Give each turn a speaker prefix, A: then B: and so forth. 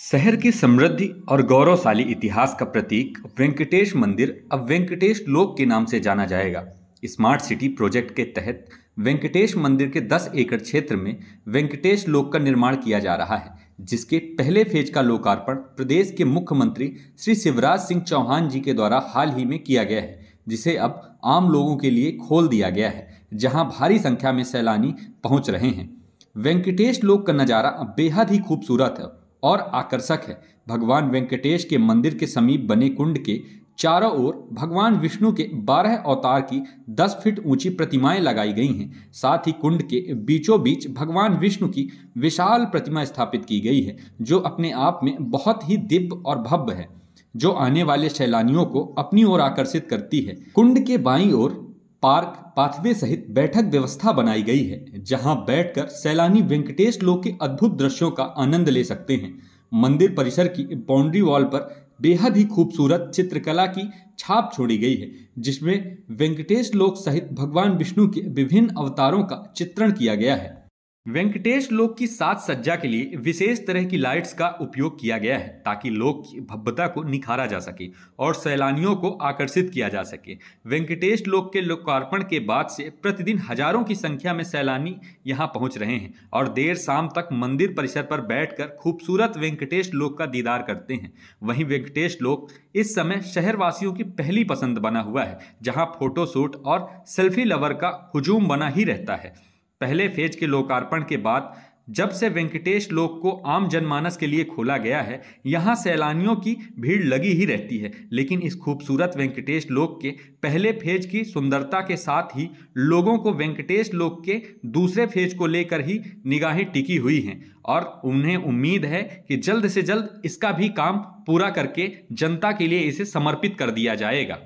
A: शहर की समृद्धि और गौरवशाली इतिहास का प्रतीक वेंकटेश मंदिर अब वेंकटेश लोक के नाम से जाना जाएगा स्मार्ट सिटी प्रोजेक्ट के तहत वेंकटेश मंदिर के 10 एकड़ क्षेत्र में वेंकटेश लोक का निर्माण किया जा रहा है जिसके पहले फेज का लोकार्पण प्रदेश के मुख्यमंत्री श्री शिवराज सिंह चौहान जी के द्वारा हाल ही में किया गया है जिसे अब आम लोगों के लिए खोल दिया गया है जहां भारी संख्या में सैलानी पहुंच रहे हैं वेंकटेश लोक का नज़ारा बेहद ही खूबसूरत है और आकर्षक है भगवान वेंकटेश के मंदिर के समीप बने कुंड के चारों ओर भगवान विष्णु के बारह अवतार की दस फीट ऊंची प्रतिमाएं लगाई गई हैं साथ ही कुंड के बीचों बीच भगवान विष्णु की विशाल प्रतिमा स्थापित की गई है जो अपने आप में बहुत ही दिव्य और भव्य है जो आने वाले सैलानियों को अपनी ओर आकर्षित करती है कुंड के बाईं ओर पार्क पाथवे सहित बैठक व्यवस्था बनाई गई है जहां बैठकर सैलानी वेंकटेश लोक के अद्भुत दृश्यों का आनंद ले सकते हैं मंदिर परिसर की बाउंड्री वॉल पर बेहद ही खूबसूरत चित्रकला की छाप छोड़ी गई है जिसमें वेंकटेश लोक सहित भगवान विष्णु के विभिन्न अवतारों का चित्रण किया गया है वेंकटेश लोक की साज सज्जा के लिए विशेष तरह की लाइट्स का उपयोग किया गया है ताकि लोक की भव्यता को निखारा जा सके और सैलानियों को आकर्षित किया जा सके वेंकटेश लोक के लोकार्पण के बाद से प्रतिदिन हजारों की संख्या में सैलानी यहां पहुंच रहे हैं और देर शाम तक मंदिर परिसर पर बैठकर खूबसूरत वेंकटेश लोक का दीदार करते हैं वहीं वेंकटेश लोक इस समय शहरवासियों की पहली पसंद बना हुआ है जहाँ फोटोशूट और सेल्फी लवर का हजूम बना ही रहता है पहले फेज के लोकार्पण के बाद जब से वेंकटेश लोक को आम जनमानस के लिए खोला गया है यहाँ सैलानियों की भीड़ लगी ही रहती है लेकिन इस खूबसूरत वेंकटेश लोक के पहले फेज की सुंदरता के साथ ही लोगों को वेंकटेश लोक के दूसरे फेज को लेकर ही निगाहें टिकी हुई हैं और उन्हें उम्मीद है कि जल्द से जल्द इसका भी काम पूरा करके जनता के लिए इसे समर्पित कर दिया जाएगा